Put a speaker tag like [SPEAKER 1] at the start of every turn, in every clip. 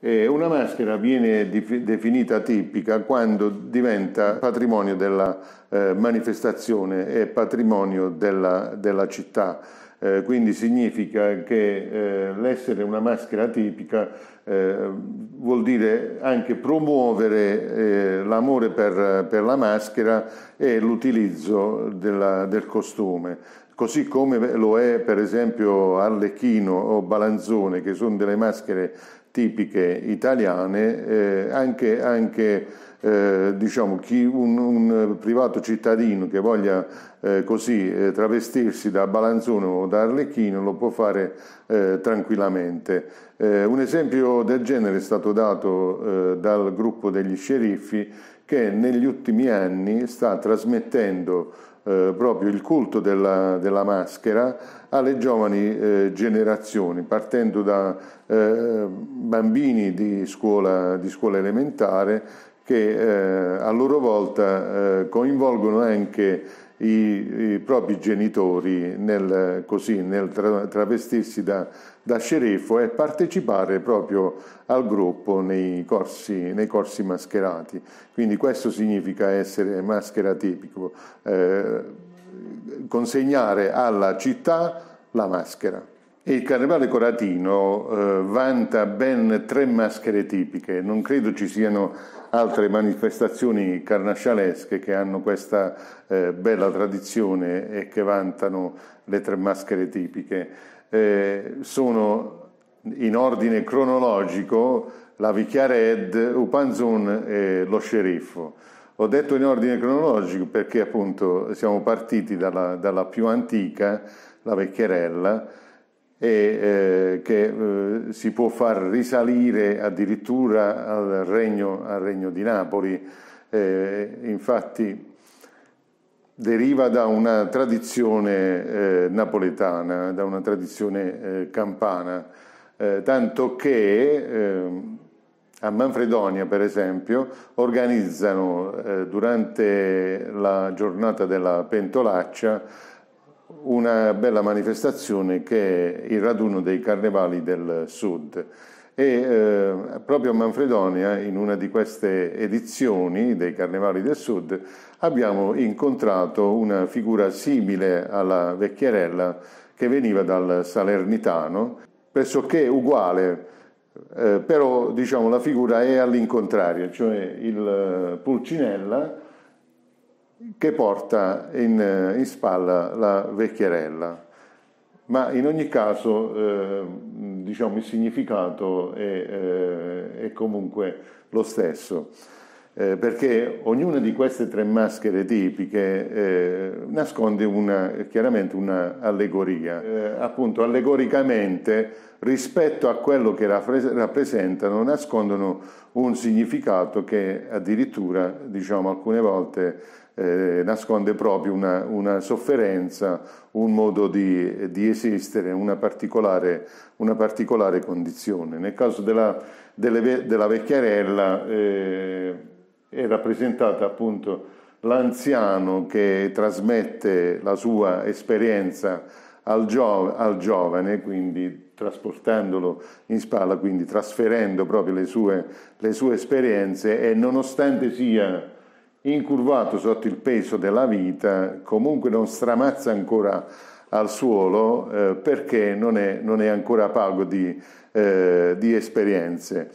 [SPEAKER 1] una maschera viene definita tipica quando diventa patrimonio della eh, manifestazione e patrimonio della, della città. Eh, quindi significa che eh, l'essere una maschera tipica eh, vuol dire anche promuovere eh, l'amore per, per, la maschera e l'utilizzo del costume. Così come lo è per esempio Arlecchino o Balanzone, che sono delle maschere tipiche italiane, eh, anche, anche eh, diciamo, chi, un, un, privato cittadino che voglia eh, così eh, travestirsi da Balanzone o da Arlecchino lo può fare eh, tranquillamente. Eh, un esempio del genere è stato dato dal gruppo degli sceriffi che negli ultimi anni sta trasmettendo eh, proprio il culto della, della, maschera alle giovani eh, generazioni, partendo da eh, bambini di scuola, di scuola, elementare che eh, a loro volta eh, coinvolgono anche i, i propri genitori nel, così, nel tra, travestirsi da, da, sceriffo e partecipare proprio al gruppo nei corsi, nei corsi mascherati. Quindi questo significa essere mascheratipico, eh, consegnare alla città la maschera il carnevale coratino eh, vanta ben tre maschere tipiche, non credo ci siano altre manifestazioni carnascialesche che hanno questa eh, bella tradizione e che vantano le tre maschere tipiche. Eh, sono in ordine cronologico la Ed, Upanzun e lo sceriffo. Ho detto in ordine cronologico perché appunto siamo partiti dalla, dalla più antica, la vecchierella, e eh, che eh, si può far risalire addirittura al regno, al regno di Napoli. Eh, infatti deriva da una tradizione eh, napoletana, da una tradizione eh, campana, eh, tanto che a Manfredonia, per esempio, organizzano durante la giornata della Pentolaccia una bella manifestazione che è il raduno dei carnevali del sud e eh, proprio a Manfredonia in una di queste edizioni dei carnevali del sud abbiamo incontrato una figura simile alla vecchierella che veniva dal Salernitano, pressoché uguale, eh, però diciamo la figura è all'incontrario, cioè il eh, Pulcinella che porta in, eh, in spalla la vecchierella. Ma in ogni caso eh, diciamo, il significato è, eh, è comunque lo stesso eh, perché ognuna di queste tre maschere tipiche eh, nasconde una, chiaramente un'allegoria, eh, appunto allegoricamente rispetto a quello che rappresentano nascondono un significato che addirittura diciamo alcune volte eh, nasconde proprio una, una, sofferenza, un modo di, di esistere, una particolare, una particolare, condizione. Nel caso della, delle, della vecchiarella eh, è rappresentata appunto l'anziano che trasmette la sua esperienza al, gio- al giovane, quindi trasportandolo in spalla, quindi trasferendo proprio le sue, le sue esperienze e nonostante sia incurvato sotto il peso della vita, comunque non stramazza ancora al suolo eh, perché non è, non è, ancora pago di, eh, di esperienze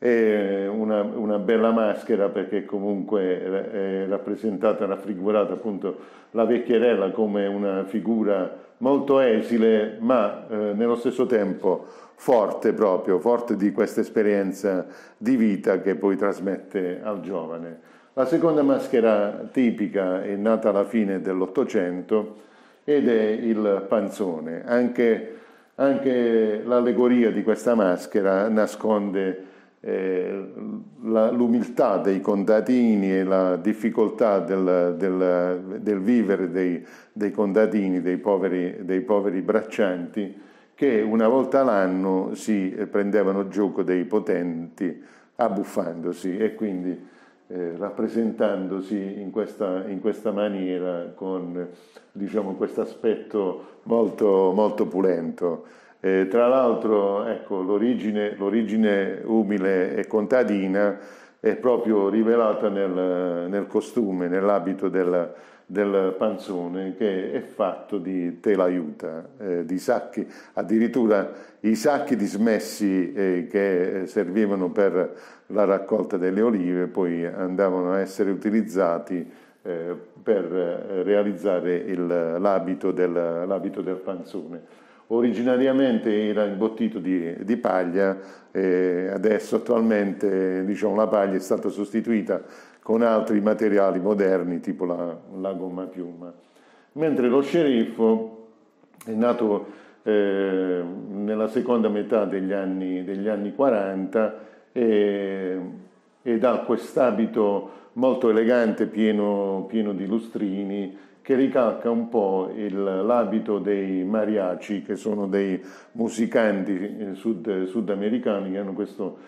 [SPEAKER 1] è una, una, bella maschera perché comunque è rappresentata, raffigurata appunto la vecchierella come una figura molto esile ma eh, nello stesso tempo forte proprio, forte di questa esperienza di vita che poi trasmette al giovane. La seconda maschera tipica è nata alla fine dell'Ottocento ed è il panzone. Anche, anche l'allegoria di questa maschera nasconde eh, la, l'umiltà dei contadini e la difficoltà del, del, del vivere dei, dei, contadini, dei poveri, dei poveri braccianti, che una volta l'anno si prendevano gioco dei potenti abbuffandosi e quindi eh, rappresentandosi in questa, in questa, maniera con diciamo, questo aspetto molto, molto pulento. Eh, tra l'altro, ecco, l'origine, l'origine, umile e contadina è proprio rivelata nel, nel costume, nell'abito del, del, panzone che è fatto di tela aiuta, eh, di sacchi, addirittura i sacchi dismessi eh, che eh, servivano per la raccolta delle olive poi andavano a essere utilizzati eh, per eh, realizzare il, l'abito, del, l'abito del panzone originariamente era imbottito di, di paglia, adesso attualmente diciamo, la paglia è stata sostituita con altri materiali moderni tipo la, la gomma piuma. Mentre lo sceriffo è nato eh, nella seconda metà degli anni, degli anni 40 e ed ha quest'abito molto elegante pieno, pieno di lustrini che ricalca un po' il, l'abito dei mariachi, che sono dei musicanti eh, sud, sudamericani che hanno questo,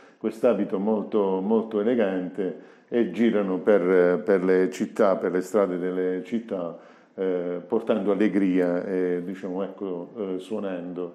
[SPEAKER 1] abito molto, molto elegante e girano per, per, le città, per le strade delle città, eh, portando allegria e diciamo, ecco, eh, suonando.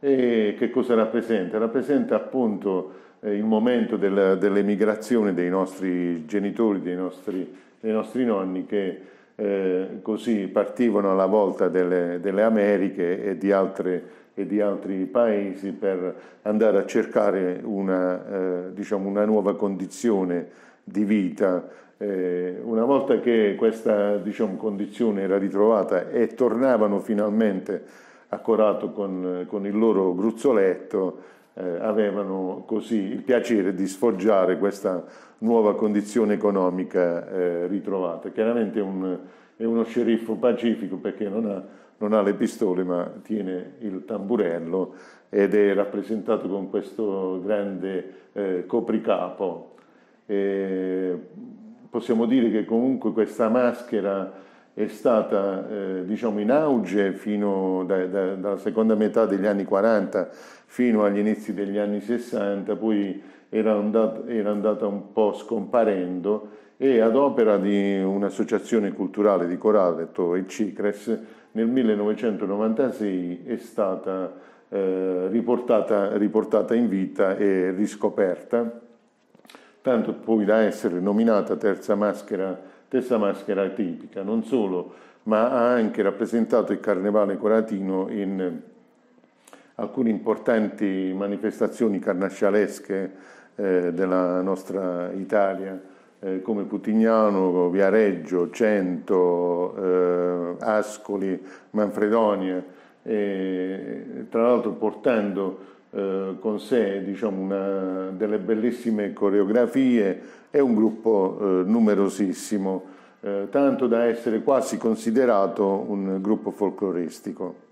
[SPEAKER 1] E che cosa rappresenta? Rappresenta appunto eh, il momento del, dell'emigrazione dei nostri genitori, dei nostri, dei nostri nonni che eh, così partivano alla volta delle, delle Americhe e di, altre, e di, altri paesi per andare a cercare una, eh, diciamo una nuova condizione di vita. Eh, una volta che questa diciamo, condizione era ritrovata e tornavano finalmente a Corato con, con il loro gruzzoletto, eh, avevano così il piacere di sfoggiare questa nuova condizione economica eh, ritrovata. Chiaramente un, è uno sceriffo pacifico perché non ha, non ha, le pistole ma tiene il tamburello ed è rappresentato con questo grande eh, copricapo. E eh, possiamo dire che comunque questa maschera è stata eh, diciamo in auge fino da, da, dalla seconda metà degli anni 40 fino agli inizi degli anni 60, poi era, andat- era andata un po' scomparendo e ad opera di un'associazione culturale di Coralletto e Cicres nel 1996 è stata eh, riportata, riportata in vita e riscoperta, tanto poi da essere nominata terza maschera Stessa maschera tipica, non solo, ma ha anche rappresentato il carnevale coratino in eh, alcune importanti manifestazioni carnascialesche eh, della nostra Italia, eh, come Putignano, Viareggio, Cento, eh, Ascoli, Manfredonia, tra l'altro portando eh, con sé diciamo, una, delle bellissime coreografie, è un gruppo eh, numerosissimo, eh, tanto da essere quasi considerato un gruppo folcloristico.